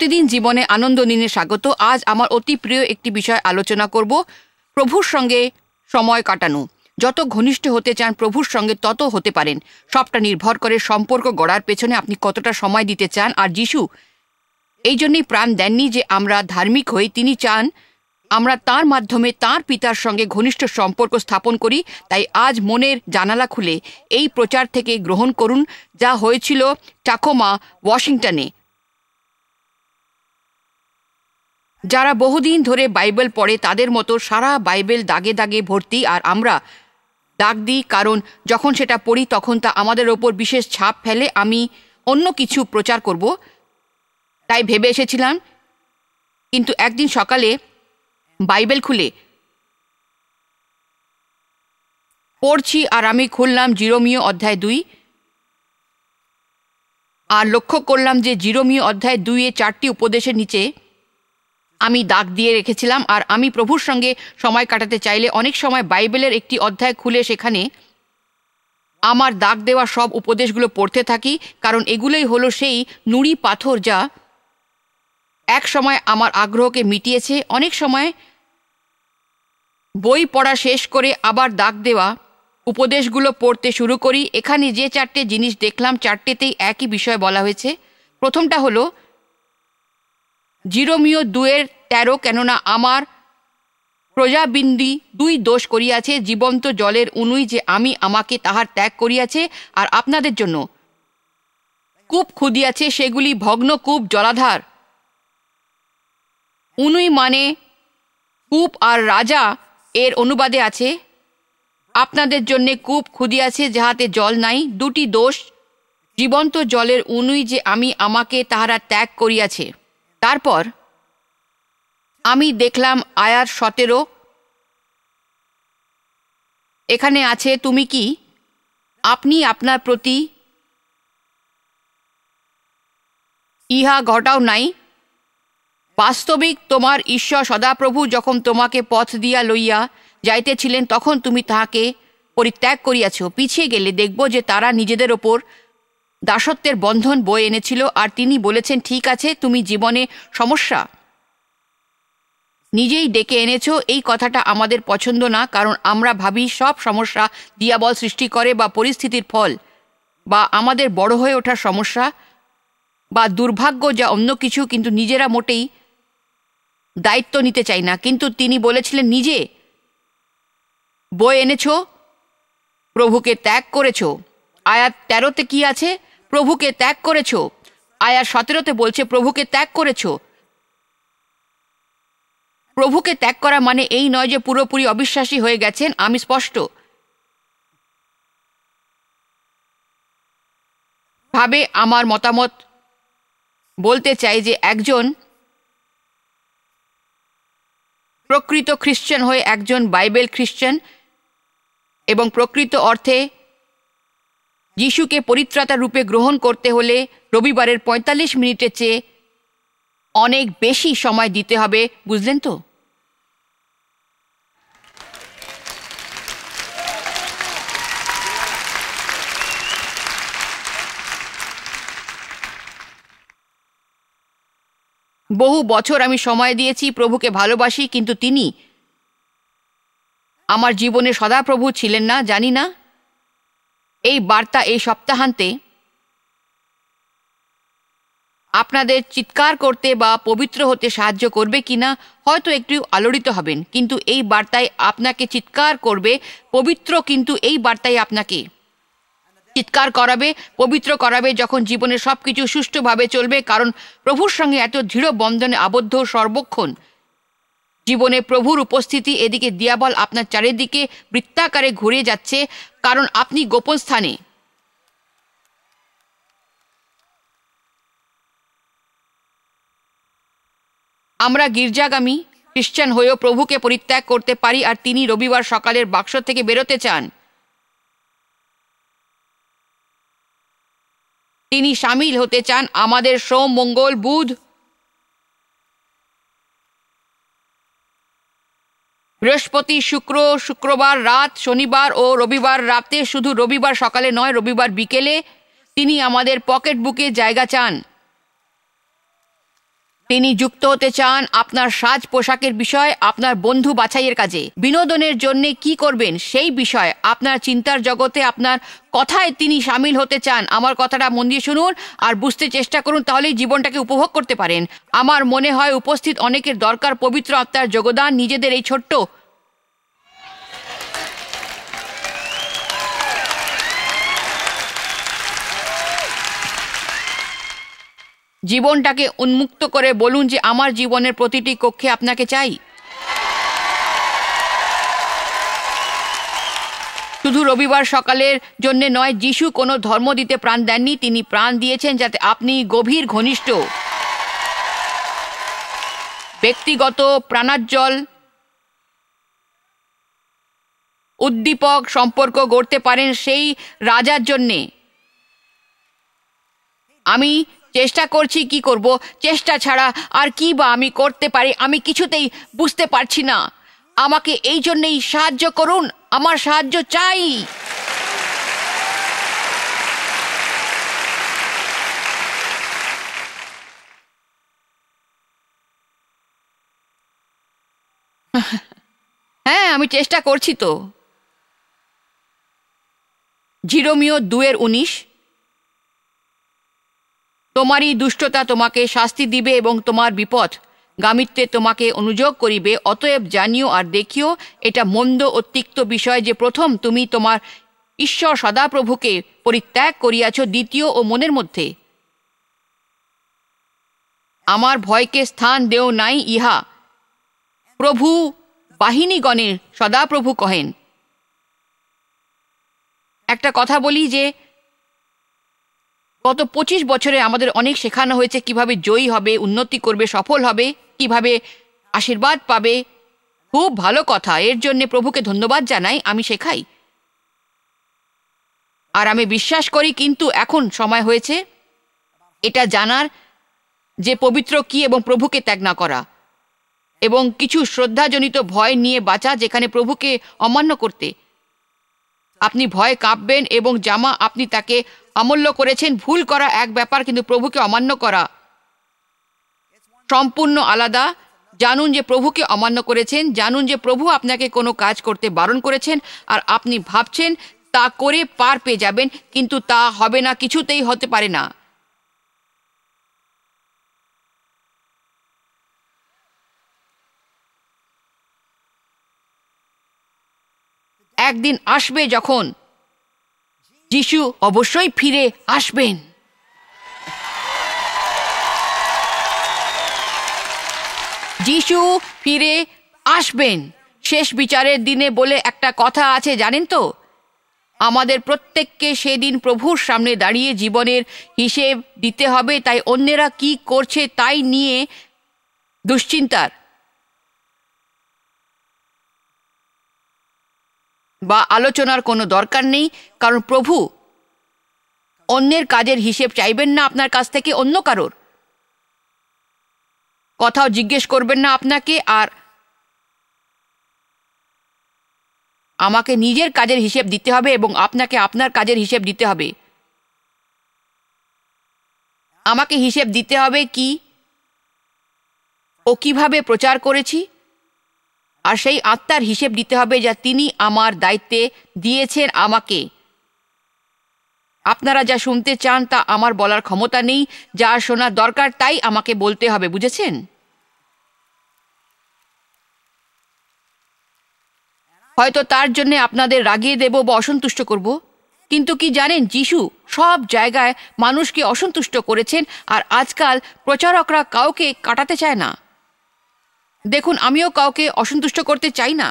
প্রতিদিন জীবনে আনন্দ নিনে স্বাগত আজ আমার অতি প্রিয় একটি বিষয় আলোচনা করব প্রভুর সঙ্গে সময় কাটানো যত ঘনিষ্ঠ হতে চান প্রভুর সঙ্গে তত হতে পারেন সবটা নির্ভর করে সম্পর্ক গড়ার পেছনে আপনি কতটা সময় দিতে চান আর যিশু এই জন্যই প্রাণ দেননি যে আমরা ধার্মিক হই তিনি চান আমরা তার মাধ্যমে তার পিতার সঙ্গে ঘনিষ্ঠ সম্পর্ক স্থাপন করি তাই আজ মনের জানালা খুলে এই প্রচার থেকে গ্রহণ করুন যা হয়েছিল টাকোমা ওয়াশিংটনে যারা বহুদিন ধরে বাইবেল পড়ে তাদের মতো সারা বাইবেল দাগে দাগে ভর্তি আর আমরা দাগ দিই কারণ যখন সেটা পড়ি তখন তা আমাদের ওপর বিশেষ ছাপ ফেলে আমি অন্য কিছু প্রচার করব তাই ভেবে এসেছিলাম কিন্তু একদিন সকালে বাইবেল খুলে পড়ছি আর আমি খুললাম জিরোমীয় অধ্যায় দুই আর লক্ষ্য করলাম যে জিরোমীয় অধ্যায় দুইয়ে চারটি উপদেশের নিচে আমি দাগ দিয়ে রেখেছিলাম আর আমি প্রভুর সঙ্গে সময় কাটাতে চাইলে অনেক সময় বাইবেলের একটি অধ্যায় খুলে সেখানে আমার দাগ দেওয়া সব উপদেশগুলো পড়তে থাকি কারণ এগুলোই হলো সেই নুড়ি পাথর যা এক সময় আমার আগ্রহকে মিটিয়েছে অনেক সময় বই পড়া শেষ করে আবার দাগ দেওয়া উপদেশগুলো পড়তে শুরু করি এখানে যে চারটে জিনিস দেখলাম চারটেতেই একই বিষয় বলা হয়েছে প্রথমটা হলো জিরোমিও দুয়ের তেরো কেননা আমার প্রজাবিন্দি দুই দোষ করিয়াছে জীবন্ত জলের উনুই যে আমি আমাকে তাহার ত্যাগ করিয়াছে আর আপনাদের জন্য কূপ খুদিয়াছে সেগুলি ভগ্ন কূপ জলাধার উনুই মানে কূপ আর রাজা এর অনুবাদে আছে আপনাদের জন্যে কূপ খুদিয়াছে যাহাতে জল নাই দুটি দোষ জীবন্ত জলের উনুই যে আমি আমাকে তাহারা ত্যাগ করিয়াছে তারপর আমি দেখলাম আয়ার সতেরো এখানে আছে তুমি কি আপনি আপনার প্রতি ইহা ঘটাও নাই বাস্তবিক তোমার ঈশ্বর সদাপ্রভু যখন তোমাকে পথ দিয়া লইয়া যাইতেছিলেন তখন তুমি তাহাকে পরিত্যাগ করিয়াছ পিছিয়ে গেলে দেখব যে তারা নিজেদের ওপর দাসত্বের বন্ধন বয়ে এনেছিল আর তিনি বলেছেন ঠিক আছে তুমি জীবনে সমস্যা নিজেই ডেকে এনেছো এই কথাটা আমাদের পছন্দ না কারণ আমরা ভাবি সব সমস্যা দিয়াবল সৃষ্টি করে বা পরিস্থিতির ফল বা আমাদের বড় হয়ে ওঠার সমস্যা বা দুর্ভাগ্য যা অন্য কিছু কিন্তু নিজেরা মোটেই দায়িত্ব নিতে চাই না কিন্তু তিনি বলেছিলেন নিজে বই এনেছ প্রভুকে ত্যাগ করেছ আয়াত তেরোতে কি আছে প্রভুকে ত্যাগ করেছ আয়া সতেরোতে বলছে প্রভুকে ত্যাগ করেছ প্রভুকে ত্যাগ করা মানে এই নয় যে পুরোপুরি অবিশ্বাসী হয়ে গেছেন আমি স্পষ্ট ভাবে আমার মতামত বলতে চাই যে একজন প্রকৃত খ্রিশ্চান হয়ে একজন বাইবেল খ্রিশ্চান এবং প্রকৃত অর্থে যিশুকে পরিত্রাতা রূপে গ্রহণ করতে হলে রবিবারের পঁয়তাল্লিশ মিনিটের চেয়ে অনেক বেশি সময় দিতে হবে বুঝলেন তো বহু বছর আমি সময় দিয়েছি প্রভুকে ভালোবাসি কিন্তু তিনি আমার জীবনে সদাপ্রভু ছিলেন না জানি না এই বার্তা এই সপ্তাহান্তে আপনাদের চিৎকার করতে বা পবিত্র হতে সাহায্য করবে কিনা হয়তো একটু আলোড়িত হবেন কিন্তু এই বার্তায় আপনাকে চিৎকার করবে পবিত্র কিন্তু এই বার্তায় আপনাকে চিৎকার করাবে পবিত্র করাবে যখন জীবনে সব কিছু সুষ্ঠুভাবে চলবে কারণ প্রভুর সঙ্গে এত দৃঢ় বন্ধনে আবদ্ধ সর্বক্ষণ জীবনে প্রভুর উপস্থিতি এদিকে দিয়াবল আপনার চারিদিকে বৃত্তাকারে ঘুরে যাচ্ছে কারণ আপনি গোপন স্থানে আমরা গির্জাগামী খ্রিস্টান হয়েও প্রভুকে পরিত্যাগ করতে পারি আর তিনি রবিবার সকালের বাক্স থেকে বেরোতে চান তিনি সামিল হতে চান আমাদের সোম মঙ্গল বুধ বৃহস্পতি শুক্র শুক্রবার রাত শনিবার ও রবিবার রাতে শুধু রবিবার সকালে নয় রবিবার বিকেলে তিনি আমাদের পকেট বুকে জায়গা চান তিনি যুক্ত হতে চান আপনার সাজ পোশাকের বিষয় আপনার বন্ধু বাছাইয়ের কাজে বিনোদনের জন্য কি করবেন সেই বিষয় আপনার চিন্তার জগতে আপনার কথায় তিনি সামিল হতে চান আমার কথাটা মন দিয়ে শুনুন আর বুঝতে চেষ্টা করুন তাহলেই জীবনটাকে উপভোগ করতে পারেন আমার মনে হয় উপস্থিত অনেকের দরকার পবিত্র আত্মার যোগদান নিজেদের এই ছোট্ট জীবনটাকে উন্মুক্ত করে বলুন যে আমার জীবনের প্রতিটি কক্ষে আপনাকে চাই শুধু রবিবার সকালের জন্য নয় যিশু কোনো ধর্ম দিতে প্রাণ দেননি তিনি প্রাণ দিয়েছেন যাতে আপনি গভীর ঘনিষ্ঠ ব্যক্তিগত প্রাণাজ্জল উদ্দীপক সম্পর্ক গড়তে পারেন সেই রাজার জন্যে আমি চেষ্টা করছি কি করব চেষ্টা ছাড়া আর কি বা আমি করতে পারি আমি কিছুতেই বুঝতে পারছি না আমাকে এই জন্যেই সাহায্য করুন আমার সাহায্য চাই হ্যাঁ আমি চেষ্টা করছি তো জিরোমিও দুয়ের উনিশ তোমারই দুষ্টতা তোমাকে শাস্তি দিবে এবং তোমার বিপদ গামিত্বে তোমাকে অনুযোগ করিবে অতএব জানিও আর দেখিও এটা মন্দ ও তিক্ত বিষয় যে প্রথম তুমি তোমার ঈশ্বর সদাপ্রভুকে পরিত্যাগ করিয়াছ দ্বিতীয় ও মনের মধ্যে আমার ভয়কে স্থান দেও নাই ইহা প্রভু বাহিনীগণের সদাপ্রভু কহেন একটা কথা বলি যে গত পঁচিশ বছরে আমাদের অনেক শেখানো হয়েছে কিভাবে জয়ী হবে উন্নতি করবে সফল হবে কিভাবে আশীর্বাদ পাবে খুব ভালো কথা এর জন্য প্রভুকে ধন্যবাদ জানাই আমি শেখাই আর আমি বিশ্বাস করি কিন্তু এখন সময় হয়েছে এটা জানার যে পবিত্র কি এবং প্রভুকে ত্যাগ না করা এবং কিছু শ্রদ্ধাজনিত ভয় নিয়ে বাঁচা যেখানে প্রভুকে অমান্য করতে আপনি ভয় কাঁপবেন এবং জামা আপনি তাকে আমল্য করেছেন ভুল করা এক ব্যাপার কিন্তু প্রভুকে অমান্য করা সম্পূর্ণ আলাদা জানুন যে প্রভুকে অমান্য করেছেন জানুন যে প্রভু আপনাকে কোনো কাজ করতে বারণ করেছেন আর আপনি ভাবছেন তা করে পার পেয়ে যাবেন কিন্তু তা হবে না কিছুতেই হতে পারে না একদিন আসবে যখন যিশু অবশ্যই ফিরে আসবেন যিশু ফিরে আসবেন শেষ বিচারের দিনে বলে একটা কথা আছে জানেন তো আমাদের প্রত্যেককে সেদিন প্রভুর সামনে দাঁড়িয়ে জীবনের হিসেব দিতে হবে তাই অন্যেরা কি করছে তাই নিয়ে দুশ্চিন্তার বা আলোচনার কোনো দরকার নেই কারণ প্রভু অন্যের কাজের হিসেব চাইবেন না আপনার কাছ থেকে অন্য কারোর কথাও জিজ্ঞেস করবেন না আপনাকে আর আমাকে নিজের কাজের হিসেব দিতে হবে এবং আপনাকে আপনার কাজের হিসেব দিতে হবে আমাকে হিসেব দিতে হবে কি ও কিভাবে প্রচার করেছি আর সেই আত্মার হিসেব দিতে হবে যা তিনি আমার দায়িত্বে দিয়েছেন আমাকে আপনারা যা শুনতে চান তা আমার বলার ক্ষমতা নেই যা শোনার দরকার তাই আমাকে বলতে হবে বুঝেছেন হয়তো তার জন্য আপনাদের রাগিয়ে দেব বা অসন্তুষ্ট করব কিন্তু কি জানেন যিশু সব জায়গায় মানুষকে অসন্তুষ্ট করেছেন আর আজকাল প্রচারকরা কাউকে কাটাতে চায় না দেখুন আমিও কাউকে অসন্তুষ্ট করতে চাই না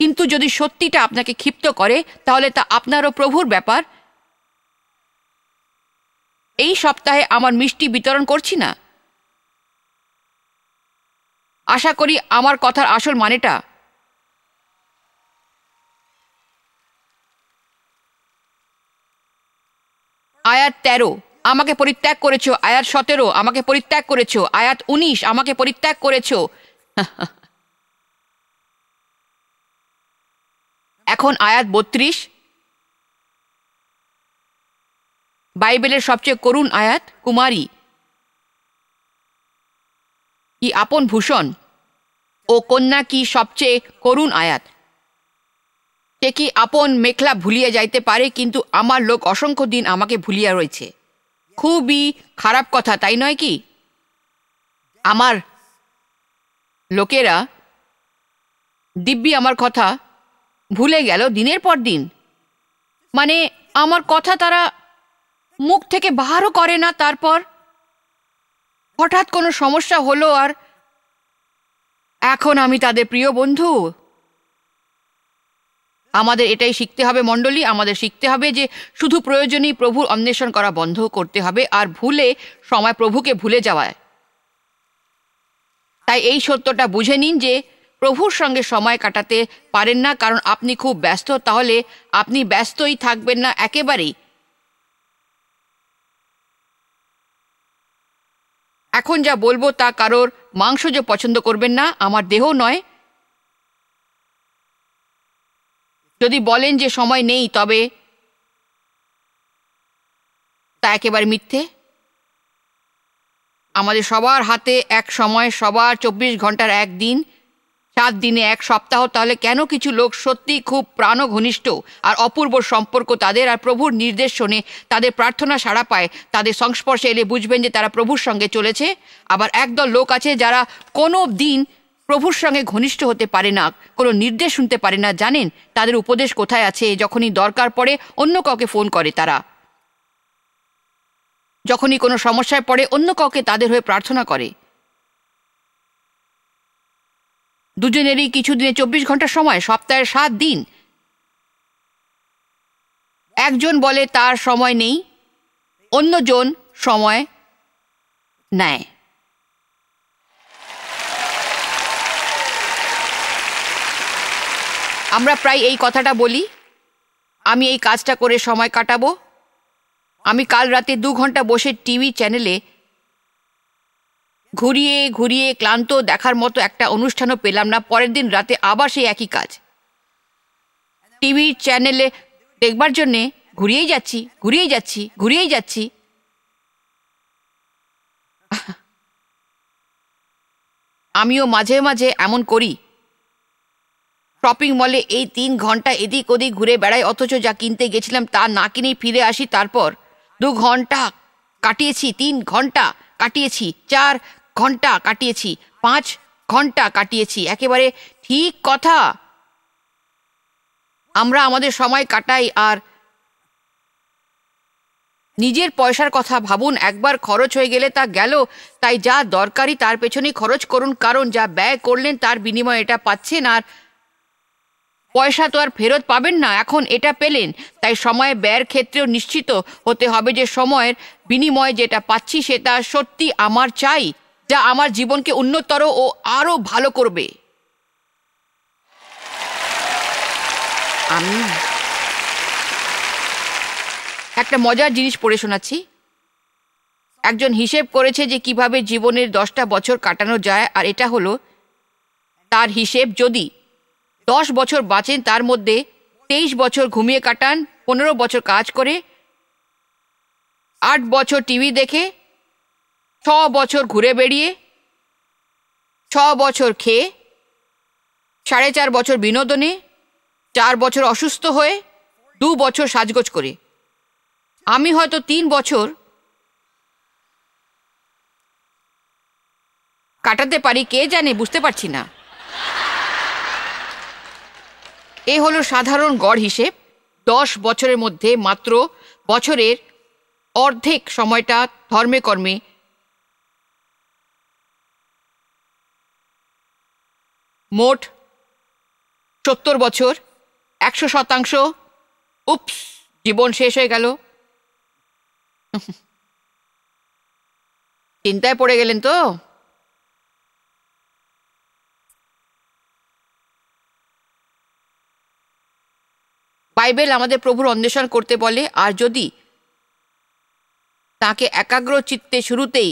কিন্তু যদি সত্যিটা আপনাকে ক্ষিপ্ত করে তাহলে তা আপনারও প্রভুর ব্যাপার এই সপ্তাহে আমার মিষ্টি বিতরণ করছি না আশা করি আমার কথার আসল মানেটা আয়াত তেরো আমাকে পরিত্যাগ করেছ আয়াত সতেরো আমাকে পরিত্যাগ করেছ আয়াত উনিশ আমাকে পরিত্যাগ করেছ এখন আয়াত বত্রিশ বাইবেলের সবচেয়ে করুণ আয়াত কুমারী কি আপন ভূষণ ও কন্যা কি সবচেয়ে করুণ আয়াত সে কি আপন মেখলা ভুলিয়া যাইতে পারে কিন্তু আমার লোক অসংখ্য দিন আমাকে ভুলিয়া রয়েছে খুবই খারাপ কথা তাই নয় কি আমার লোকেরা দিব্যি আমার কথা ভুলে গেল দিনের পর দিন মানে আমার কথা তারা মুখ থেকে বাহারও করে না তারপর হঠাৎ কোনো সমস্যা হলো আর এখন আমি তাদের প্রিয় বন্ধু আমাদের এটাই শিখতে হবে মণ্ডলী আমাদের শিখতে হবে যে শুধু প্রয়োজনেই প্রভুর অন্বেষণ করা বন্ধ করতে হবে আর ভুলে সময় প্রভুকে ভুলে যাওয়ায় তাই এই সত্যটা বুঝে নিন যে প্রভুর সঙ্গে সময় কাটাতে পারেন না কারণ আপনি খুব ব্যস্ত তাহলে আপনি ব্যস্তই থাকবেন না একেবারেই এখন যা বলবো তা কারোর মাংস যে পছন্দ করবেন না আমার দেহ নয় যদি বলেন যে সময় নেই তবে তা একেবারে মিথ্যে আমাদের সবার হাতে এক সময় সবার চব্বিশ ঘন্টার এক দিন সাত দিনে এক সপ্তাহ তাহলে কেন কিছু লোক সত্যি খুব প্রাণ ঘনিষ্ঠ আর অপূর্ব সম্পর্ক তাদের আর প্রভুর নির্দেশ শোনে তাদের প্রার্থনা সাড়া পায় তাদের সংস্পর্শে এলে বুঝবেন যে তারা প্রভুর সঙ্গে চলেছে আবার একদল লোক আছে যারা কোনো দিন প্রভুর সঙ্গে ঘনিষ্ঠ হতে পারে না কোনো নির্দেশ শুনতে পারে না জানেন তাদের উপদেশ কোথায় আছে যখনই দরকার পড়ে অন্য কাউকে ফোন করে তারা যখনই কোনো সমস্যায় পড়ে অন্য কাউকে তাদের হয়ে প্রার্থনা করে দুজনেরই কিছু দিনে চব্বিশ ঘন্টা সময় সপ্তাহের সাত দিন একজন বলে তার সময় নেই অন্যজন সময় নেয় আমরা প্রায় এই কথাটা বলি আমি এই কাজটা করে সময় কাটাবো আমি কাল রাতে দু ঘন্টা বসে টিভি চ্যানেলে ঘুরিয়ে ঘুরিয়ে ক্লান্ত দেখার মতো একটা অনুষ্ঠানও পেলাম না পরের দিন রাতে আবার সেই একই কাজ টিভি চ্যানেলে দেখবার জন্যে ঘুরিয়েই যাচ্ছি ঘুরিয়েই যাচ্ছি ঘুরিয়েই যাচ্ছি আমিও মাঝে মাঝে এমন করি শপিং মলে এই তিন ঘন্টা এদিক ওদিক ঘুরে বেড়াই অথচ যা কিনতে গেছিলাম তা না কিনেই ফিরে আসি তারপর দু ঘন্টা কাটিয়েছি তিন ঘন্টা কাটিয়েছি চার ঘন্টা কাটিয়েছি পাঁচ ঘন্টা কাটিয়েছি একেবারে ঠিক কথা আমরা আমাদের সময় কাটাই আর নিজের পয়সার কথা ভাবুন একবার খরচ হয়ে গেলে তা গেল তাই যা দরকারি তার পেছনে খরচ করুন কারণ যা ব্যয় করলেন তার বিনিময়ে এটা পাচ্ছেন আর পয়সা তো আর ফেরত পাবেন না এখন এটা পেলেন তাই সময় ব্যয়ের ক্ষেত্রেও নিশ্চিত হতে হবে যে সময়ের বিনিময়ে যেটা পাচ্ছি সেটা সত্যি আমার চাই যা আমার জীবনকে উন্নততর ও আরও ভালো করবে আমি একটা মজার জিনিস পড়ে শোনাচ্ছি একজন হিসেব করেছে যে কিভাবে জীবনের দশটা বছর কাটানো যায় আর এটা হলো তার হিসেব যদি দশ বছর বাঁচেন তার মধ্যে তেইশ বছর ঘুমিয়ে কাটান পনেরো বছর কাজ করে আট বছর টিভি দেখে ছ বছর ঘুরে বেড়িয়ে ছ বছর খেয়ে সাড়ে চার বছর বিনোদনে চার বছর অসুস্থ হয়ে দু বছর সাজগোজ করে আমি হয়তো তিন বছর কাটাতে পারি কে জানে বুঝতে পারছি না এ হলো সাধারণ গড় হিসেব দশ বছরের মধ্যে মাত্র বছরের অর্ধেক সময়টা ধর্মে কর্মে মোট সত্তর বছর একশো শতাংশ উপস জীবন শেষ হয়ে গেল চিন্তায় পড়ে গেলেন তো বাইবেল আমাদের প্রভুর অন্বেষণ করতে বলে আর যদি তাকে একাগ্র চিত্তে শুরুতেই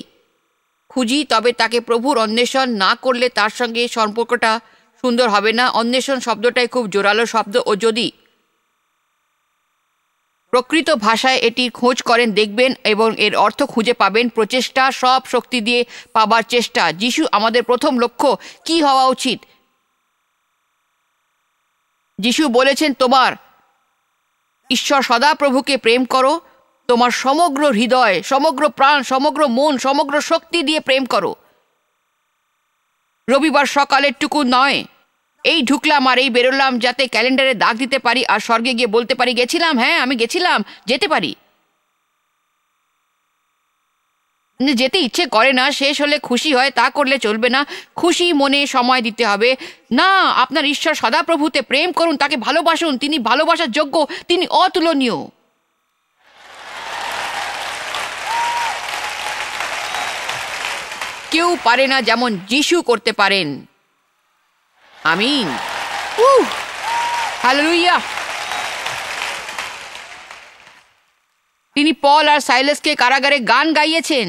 খুঁজি তবে তাকে প্রভুর অন্বেষণ না করলে তার সঙ্গে সম্পর্কটা সুন্দর হবে না অন্বেষণ শব্দটাই খুব জোরালো শব্দ ও যদি প্রকৃত ভাষায় এটির খোঁজ করেন দেখবেন এবং এর অর্থ খুঁজে পাবেন প্রচেষ্টা সব শক্তি দিয়ে পাবার চেষ্টা যিশু আমাদের প্রথম লক্ষ্য কি হওয়া উচিত যিশু বলেছেন তোমার ঈশ্বর সদাপ্রভুকে প্রেম করো তোমার সমগ্র হৃদয় সমগ্র প্রাণ সমগ্র মন সমগ্র শক্তি দিয়ে প্রেম করো রবিবার সকালের টুকু নয় এই ঢুকলাম আর এই বেরোলাম যাতে ক্যালেন্ডারে দাগ দিতে পারি আর স্বর্গে গিয়ে বলতে পারি গেছিলাম হ্যাঁ আমি গেছিলাম যেতে পারি যেতে ইচ্ছে করে না শেষ হলে খুশি হয় তা করলে চলবে না খুশি মনে সময় দিতে হবে না আপনার ঈশ্বর সদাপ্রভুতে প্রেম করুন তাকে ভালোবাসুন তিনি ভালোবাসার যোগ্য তিনি অতুলনীয় কেউ পারে না যেমন যিশু করতে পারেন আমি তিনি পল আর সাইলেসকে কারাগারে গান গাইয়েছেন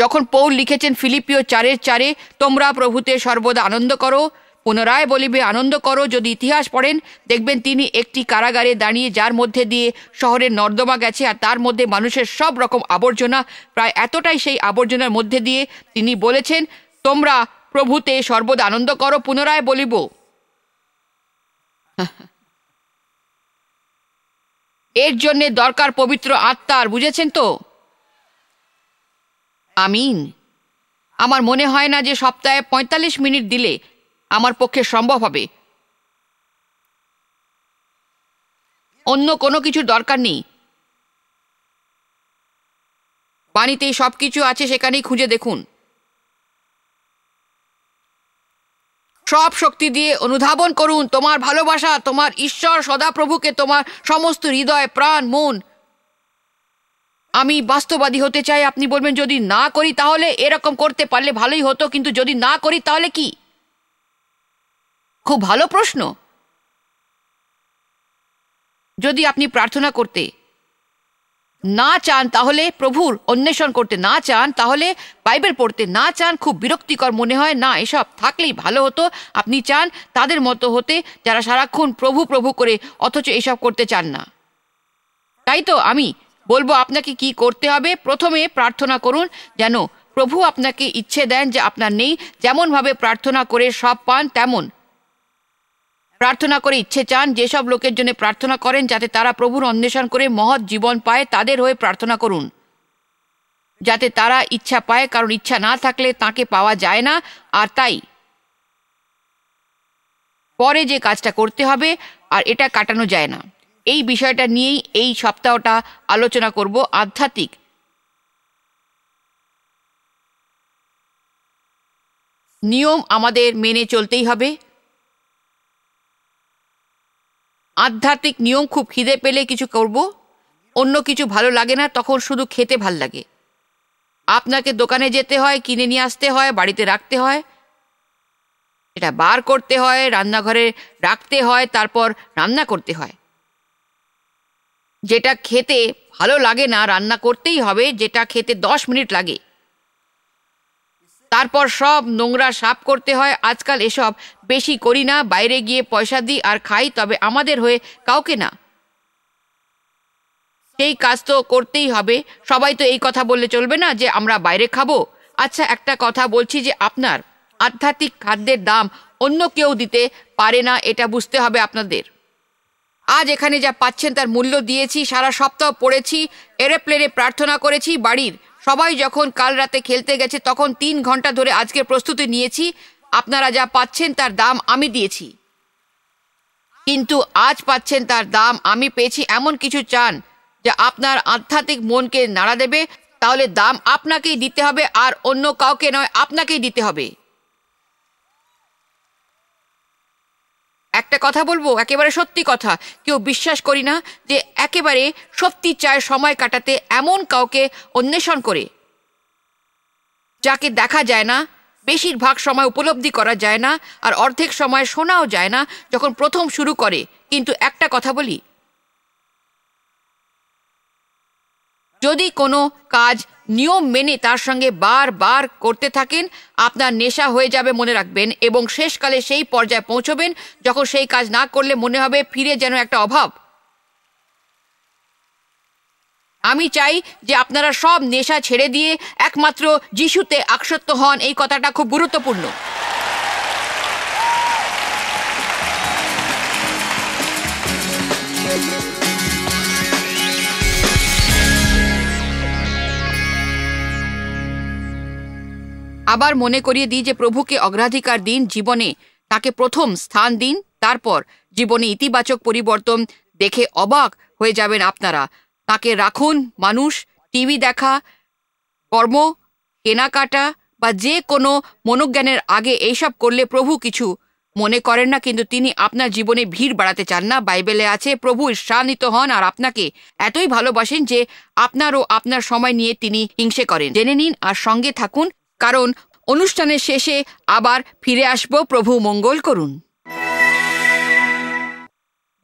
যখন পৌল লিখেছেন ফিলিপিও চারের চারে তোমরা প্রভূতে সর্বদা আনন্দ করো পুনরায় বলিবে আনন্দ করো যদি ইতিহাস পড়েন দেখবেন তিনি একটি কারাগারে দাঁড়িয়ে যার মধ্যে দিয়ে শহরের নর্দমা গেছে আর তার মধ্যে মানুষের সব রকম আবর্জনা প্রায় এতটাই সেই আবর্জনার মধ্যে দিয়ে তিনি বলেছেন তোমরা প্রভূতে সর্বদা আনন্দ করো পুনরায় বলিব এর জন্যে দরকার পবিত্র আত্মার বুঝেছেন তো আমিন আমার মনে হয় না যে সপ্তাহে ৪৫ মিনিট দিলে আমার পক্ষে সম্ভব হবে অন্য কোনো কিছুর দরকার নেই পানিতে সব কিছু আছে সেখানেই খুঁজে দেখুন সব শক্তি দিয়ে অনুধাবন করুন তোমার ভালোবাসা তোমার ঈশ্বর সদাপ্রভুকে তোমার সমস্ত হৃদয় প্রাণ মন আমি বাস্তবাদী হতে চাই আপনি বলবেন যদি না করি তাহলে এরকম করতে পারলে ভালোই হতো কিন্তু যদি না করি তাহলে কি খুব ভালো প্রশ্ন যদি আপনি প্রার্থনা করতে না চান তাহলে প্রভুর অন্বেষণ করতে না চান তাহলে বাইবেল পড়তে না চান খুব বিরক্তিকর মনে হয় না এসব থাকলেই ভালো হতো আপনি চান তাদের মতো হতে যারা সারাক্ষণ প্রভু প্রভু করে অথচ এসব করতে চান না তাই তো আমি বলবো আপনাকে কি করতে হবে প্রথমে প্রার্থনা করুন যেন প্রভু আপনাকে ইচ্ছে দেন যে আপনার নেই যেমনভাবে প্রার্থনা করে সব পান তেমন প্রার্থনা করে ইচ্ছে চান যেসব লোকের জন্য প্রার্থনা করেন যাতে তারা প্রভুর অন্বেষণ করে মহৎ জীবন পায় তাদের হয়ে প্রার্থনা করুন যাতে তারা ইচ্ছা পায় কারণ ইচ্ছা না থাকলে তাকে পাওয়া যায় না আর তাই পরে যে কাজটা করতে হবে আর এটা কাটানো যায় না এই বিষয়টা নিয়েই এই সপ্তাহটা আলোচনা করব আধ্যাত্মিক নিয়ম আমাদের মেনে চলতেই হবে আধ্যাত্মিক নিয়ম খুব খিদে পেলে কিছু করব অন্য কিছু ভালো লাগে না তখন শুধু খেতে ভাল লাগে আপনাকে দোকানে যেতে হয় কিনে নিয়ে আসতে হয় বাড়িতে রাখতে হয় এটা বার করতে হয় রান্নাঘরে রাখতে হয় তারপর রান্না করতে হয় যেটা খেতে ভালো লাগে না রান্না করতেই হবে যেটা খেতে দশ মিনিট লাগে তারপর সব নোংরা সাফ করতে হয় আজকাল এসব বেশি করি না বাইরে গিয়ে পয়সা দিই আর খাই তবে আমাদের হয়ে কাউকে না সেই কাজ তো করতেই হবে সবাই তো এই কথা বললে চলবে না যে আমরা বাইরে খাবো আচ্ছা একটা কথা বলছি যে আপনার আধ্যাত্মিক খাদ্যের দাম অন্য কেউ দিতে পারে না এটা বুঝতে হবে আপনাদের আজ এখানে যা পাচ্ছেন তার মূল্য দিয়েছি সারা সপ্তাহ পড়েছি এরোপ্লেনে প্রার্থনা করেছি বাড়ির সবাই যখন কাল রাতে খেলতে গেছে তখন তিন ঘন্টা ধরে আজকে প্রস্তুতি নিয়েছি আপনারা যা পাচ্ছেন তার দাম আমি দিয়েছি কিন্তু আজ পাচ্ছেন তার দাম আমি পেয়েছি এমন কিছু চান যা আপনার আধ্যাত্মিক মনকে নাড়া দেবে তাহলে দাম আপনাকেই দিতে হবে আর অন্য কাউকে নয় আপনাকেই দিতে হবে একটা কথা বলবো একেবারে সত্যি কথা কেউ বিশ্বাস করি না যে একেবারে সত্যি চায় সময় কাটাতে এমন কাউকে অন্বেষণ করে যাকে দেখা যায় না বেশিরভাগ সময় উপলব্ধি করা যায় না আর অর্ধেক সময় শোনাও যায় না যখন প্রথম শুরু করে কিন্তু একটা কথা বলি যদি কোনো কাজ নিয়ম মেনে তার সঙ্গে বার বার করতে থাকেন আপনার নেশা হয়ে যাবে মনে রাখবেন এবং শেষকালে সেই পর্যায়ে পৌঁছবেন যখন সেই কাজ না করলে মনে হবে ফিরে যেন একটা অভাব আমি চাই যে আপনারা সব নেশা ছেড়ে দিয়ে একমাত্র যিশুতে আকসত্ব হন এই কথাটা খুব গুরুত্বপূর্ণ আবার মনে করিয়ে দিই যে প্রভুকে অগ্রাধিকার দিন জীবনে তাকে প্রথম স্থান দিন তারপর জীবনে ইতিবাচক পরিবর্তন দেখে অবাক হয়ে যাবেন আপনারা তাকে রাখুন মানুষ টিভি দেখা কর্ম কেনাকাটা বা যে কোনো মনোজ্ঞানের আগে এইসব করলে প্রভু কিছু মনে করেন না কিন্তু তিনি আপনার জীবনে ভিড় বাড়াতে চান না বাইবেলে আছে প্রভু ঈর্ষান্বিত হন আর আপনাকে এতই ভালোবাসেন যে আপনার ও আপনার সময় নিয়ে তিনি হিংসে করেন জেনে নিন আর সঙ্গে থাকুন কারণ অনুষ্ঠানের শেষে আবার ফিরে আসব প্রভু মঙ্গল করুন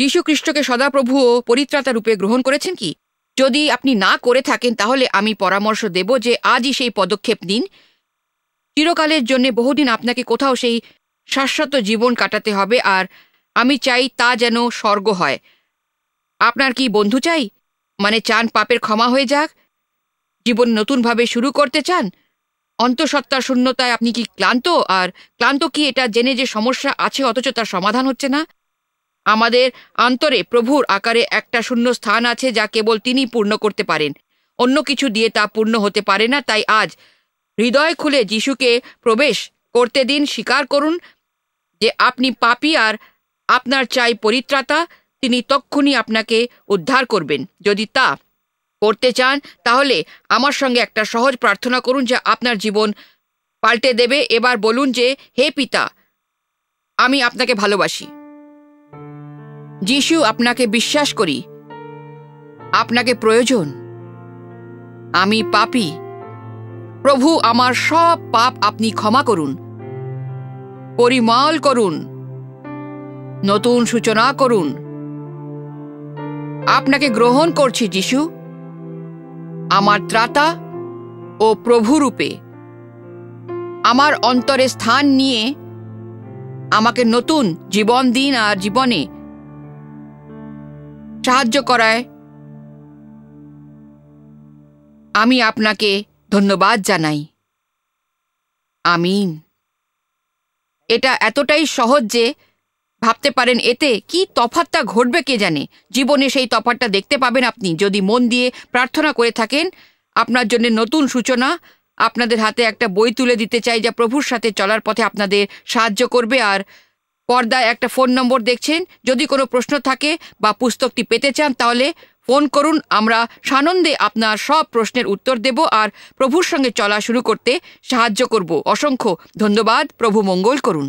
যীশুখ্রিস্টকে সদাপ্রভু ও পরিত্রাতা রূপে গ্রহণ করেছেন কি যদি আপনি না করে থাকেন তাহলে আমি পরামর্শ দেব যে আজই সেই পদক্ষেপ নিন চিরকালের জন্য বহুদিন আপনাকে কোথাও সেই শাশ্বত জীবন কাটাতে হবে আর আমি চাই তা যেন স্বর্গ হয় আপনার কি বন্ধু চাই মানে চান পাপের ক্ষমা হয়ে যাক জীবন নতুনভাবে শুরু করতে চান অন্তঃসত্ত্বা শূন্যতায় আপনি কি ক্লান্ত আর ক্লান্ত কি এটা জেনে যে সমস্যা আছে অথচ তার সমাধান হচ্ছে না আমাদের আন্তরে প্রভুর আকারে একটা শূন্য স্থান আছে যা কেবল তিনি পূর্ণ করতে পারেন অন্য কিছু দিয়ে তা পূর্ণ হতে পারে না তাই আজ হৃদয় খুলে যিশুকে প্রবেশ করতে দিন স্বীকার করুন যে আপনি পাপি আর আপনার চাই পরিত্রাতা তিনি তক্ষুনি আপনাকে উদ্ধার করবেন যদি তা করতে চান তাহলে আমার সঙ্গে একটা সহজ প্রার্থনা করুন যে আপনার জীবন পাল্টে দেবে এবার বলুন যে হে পিতা আমি আপনাকে ভালোবাসি যিশু আপনাকে বিশ্বাস করি আপনাকে প্রয়োজন আমি পাপি প্রভু আমার সব পাপ আপনি ক্ষমা করুন পরিমল করুন নতুন সূচনা করুন আপনাকে গ্রহণ করছি যিশু আমার ত্রাতা ও প্রভুরূপে আমার অন্তরে স্থান নিয়ে আমাকে নতুন জীবন দিন আর জীবনে সাহায্য করায় আমি আপনাকে ধন্যবাদ জানাই আমিন এটা এতটাই সহজ যে ভাবতে পারেন এতে কি তফাতটা ঘটবে কে জানে জীবনে সেই তফাতটা দেখতে পাবেন আপনি যদি মন দিয়ে প্রার্থনা করে থাকেন আপনার জন্য নতুন সূচনা আপনাদের হাতে একটা বই তুলে দিতে চাই যা প্রভুর সাথে চলার পথে আপনাদের সাহায্য করবে আর পর্দায় একটা ফোন নম্বর দেখছেন যদি কোনো প্রশ্ন থাকে বা পুস্তকটি পেতে চান তাহলে ফোন করুন আমরা সানন্দে আপনার সব প্রশ্নের উত্তর দেব আর প্রভুর সঙ্গে চলা শুরু করতে সাহায্য করব অসংখ্য ধন্যবাদ প্রভু মঙ্গল করুন